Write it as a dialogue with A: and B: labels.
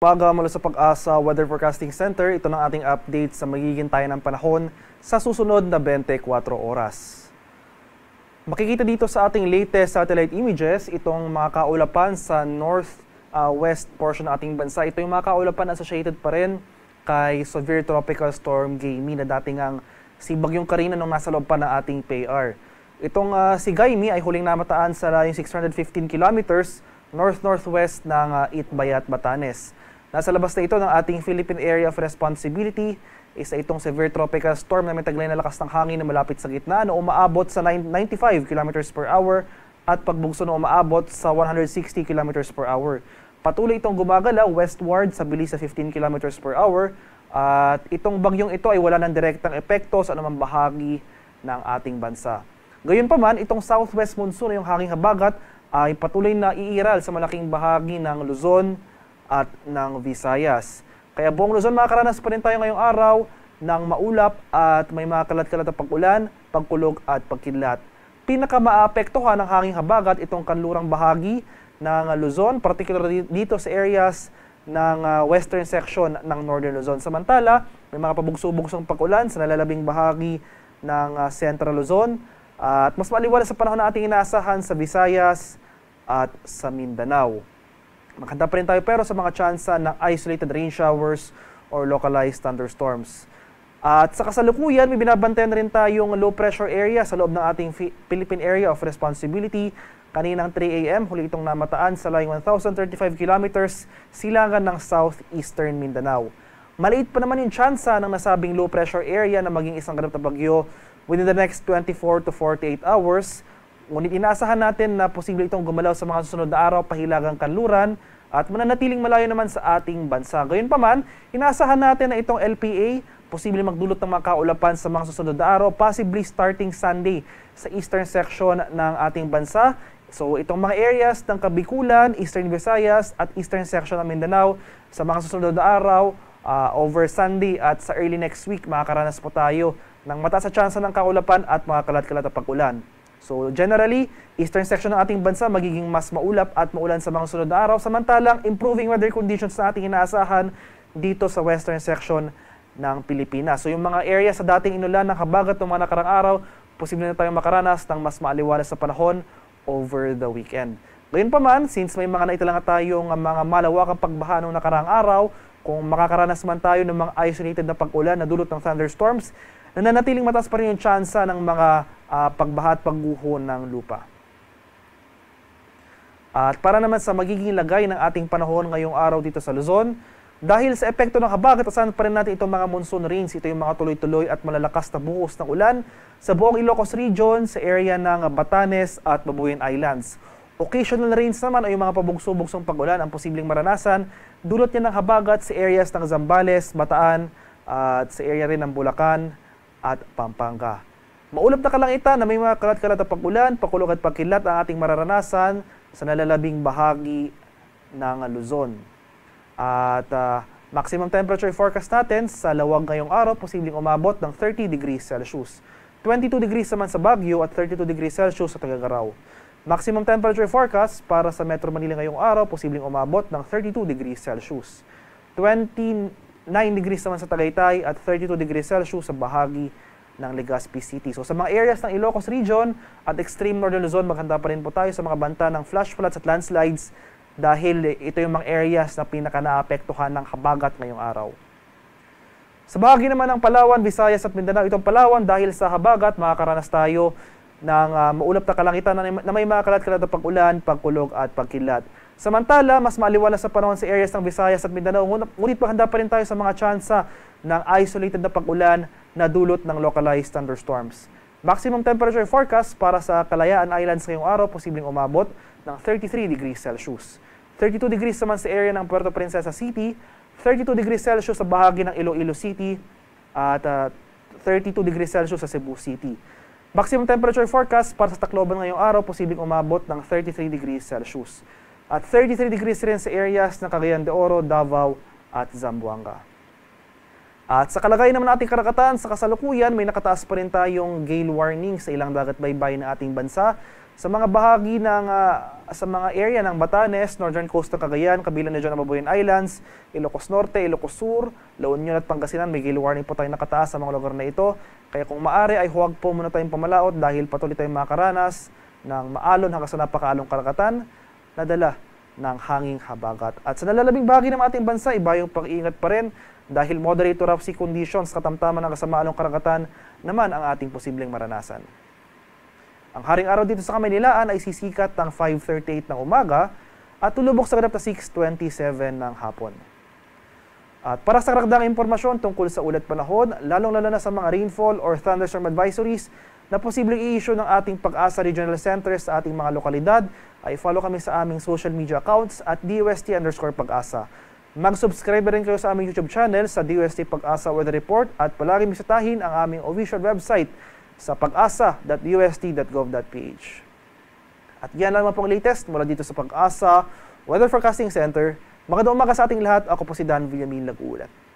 A: Umaga mula sa Pag-asa Weather Forecasting Center, ito na ating update sa magiging tayo ng panahon sa susunod na 24 oras. Makikita dito sa ating latest satellite images, itong mga kaulapan sa north uh, west portion ng ating bansa. Ito yung mga kaulapan associated pa rin kay Severe Tropical Storm Gaimi na dati ngang si Bagyong Karina nung nasa loob pa ng ating PR. Itong uh, si Gaimi ay huling namataan sa layong 615 kilometers north-northwest ng uh, Itbayat, Batanes. Nasa labas na ito ng ating Philippine Area of Responsibility, isa itong severe tropical storm na may taglay na lakas ng hangin na malapit sa gitna na umaabot sa 95 km per hour at pagbugso na umaabot sa 160 km per hour. Patuloy itong gumagala westward sa bilis sa 15 km per hour at itong bagyong ito ay wala ng direktang epekto sa anumang bahagi ng ating bansa. Gayunpaman, itong southwest monsoon na yung hangin habagat ay patuloy na iiral sa malaking bahagi ng Luzon, at ng Visayas. Kaya buong Luzon makakaranas pa rin tayo ngayong araw ng maulap at may mga kalat-kalat na pag-ulan, pagkulog at pagkidlat. Pinakamaapektuhan ng hanging habagat itong kanlurang bahagi ng Luzon, particular dito sa areas ng ah, western section ng Northern Luzon. Samantala, may mga pabugso-bugsong pag-ulan sa nalalabing bahagi ng ah, Central Luzon, at mas maliwanag sa panahon na ating inaasahan sa Visayas at sa Mindanao. Nakanda pa rin tayo pero sa mga tsansa na isolated rain showers or localized thunderstorms. At sa kasalukuyan, may binabantayan na rin tayong low pressure area sa loob ng ating Philippine Area of Responsibility. Kaninang 3 a.m., huli itong namataan sa layong 1,035 kilometers silangan ng southeastern Mindanao. Maliit pa naman yung tsansa ng nasabing low pressure area na maging isang ganap na bagyo within the next 24 to 48 hours Ngunit inaasahan natin na posible itong gumalaw sa mga susunod na araw pahilagang kanluran at mananatiling malayo naman sa ating bansa. Gayunpaman, inaasahan natin na itong LPA posible magdulot ng mga kaulapan sa mga susunod na araw, possibly starting Sunday sa eastern section ng ating bansa. So itong mga areas ng Kabikulan, Eastern Visayas at Eastern section ng Mindanao sa mga susunod na araw, uh, over Sunday at sa early next week makakaranas po tayo ng mataas sa tsansa ng kaulapan at mga kalat-kalat na pag-ulan. So generally, eastern section ng ating bansa magiging mas maulap at maulan sa mga sunod na araw. Samantalang improving weather conditions na ating inaasahan dito sa western section ng Pilipinas. So yung mga area sa dating inulan ng habagat ng mga nakarang araw, posible na tayong makaranas ng mas maaliwalas sa panahon over the weekend. Ngayon pa man, since may mga naitala tayong mga malawakang pagbaha noong nakarang araw, kung makakaranas man tayo ng mga isolated na pag-ulan na dulot ng thunderstorms, nananatiling mataas pa rin yung tsansa ng mga uh, pagbaha at pagguho ng lupa. At para naman sa magiging lagay ng ating panahon ngayong araw dito sa Luzon, dahil sa epekto ng habagat, asahan pa rin natin itong mga monsoon rains, ito yung mga tuloy-tuloy at malalakas na buhos ng ulan sa buong Ilocos Region, sa area ng Batanes at Babuyan Islands. Occasional rains naman ay yung mga pabugso pag-ulan ang posibleng maranasan. Dulot niya ng habagat sa areas ng Zambales, Bataan, at sa area rin ng Bulacan at Pampanga. Maulap na kalangitan na may mga kalat-kalat na pagulan, pakulog at pagkilat ang ating mararanasan sa nalalabing bahagi ng Luzon. At uh, maximum temperature forecast natin sa lawag ngayong araw, posibleng umabot ng 30 degrees Celsius. 22 degrees naman sa Baguio at 32 degrees Celsius sa Tagagaraw. Maximum temperature forecast para sa Metro Manila ngayong araw, posibleng umabot ng 32 degrees Celsius. 29 degrees naman sa Tagaytay at 32 degrees Celsius sa bahagi ng Legazpi City. So sa mga areas ng Ilocos Region at extreme northern Luzon, maghanda pa rin po tayo sa mga banta ng flash floods at landslides dahil ito yung mga areas na pinaka naapektuhan ng habagat ngayong araw. Sa bahagi naman ng Palawan, Visayas at Mindanao, itong Palawan dahil sa habagat makakaranas tayo ng uh, maulap na kalangitan na, na may mga kalat kalat na pag-ulan, pagkulog at pagkilat. Samantala, mas maliwala sa panahon sa areas ng Visayas at Mindanao, ngunit maghanda pa rin tayo sa mga tsansa ng isolated na pag-ulan na dulot ng localized thunderstorms. Maximum temperature forecast para sa Kalayaan Islands ngayong araw posibleng umabot ng 33 degrees Celsius. 32 degrees naman sa area ng Puerto Princesa City, 32 degrees Celsius sa bahagi ng Iloilo City, at uh, 32 degrees Celsius sa Cebu City. Maximum temperature forecast para sa Tacloban ngayong araw posibleng umabot ng 33 degrees Celsius. At 33 degrees rin sa areas ng Cagayan de Oro, Davao at Zamboanga. At sa kalagay naman ng ating karakatan, sa kasalukuyan may nakataas pa rin tayong gale warning sa ilang dagat baybay na ating bansa. Sa mga bahagi ng uh, sa mga area ng Batanes, northern coast ng Cagayan, kabilang na dyan ang Babuyan Islands, Ilocos Norte, Ilocos Sur, La Union at Pangasinan, may gale warning po tayong nakataas sa mga lugar na ito. Kaya kung maari ay huwag po muna tayong pumalaot dahil patuloy tayong makaranas ng maalon hanggang sa napakaalong karakatan na dala ng hanging habagat. At sa nalalabing bahagi ng ating bansa, iba yung pag-iingat pa rin dahil moderator of sea conditions katamtaman ng kasamaan karagatan naman ang ating posibleng maranasan. Ang haring araw dito sa Kamanilaan ay sisikat ng 5.38 ng umaga at tulubok sa ganap na 6.27 ng hapon. At para sa karagdang impormasyon tungkol sa ulat panahon, lalong-lalo na sa mga rainfall or thunderstorm advisories na posibleng i-issue ng ating pag-asa regional Center sa ating mga lokalidad, ay follow kami sa aming social media accounts at DUST underscore pag-asa. Mag-subscribe rin kayo sa aming YouTube channel sa DOST Pag-asa Weather Report at palaging bisitahin ang aming official website sa pag At yan lang ang latest mula dito sa Pag-asa Weather Forecasting Center. Magandang umaga sa ating lahat. Ako po si Dan Villamil nag-uulat.